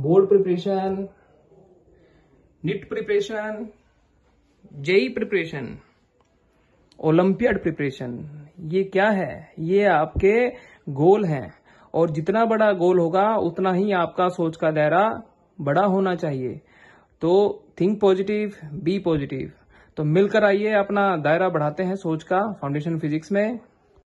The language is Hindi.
board preparation NEET preparation JEE preparation olympiad preparation ये क्या है ये आपके गोल हैं और जितना बड़ा गोल होगा उतना ही आपका सोच का दायरा बड़ा होना चाहिए तो थिंक पॉजिटिव बी पॉजिटिव तो मिलकर आइए अपना दायरा बढ़ाते हैं सोच का फाउंडेशन फिजिक्स में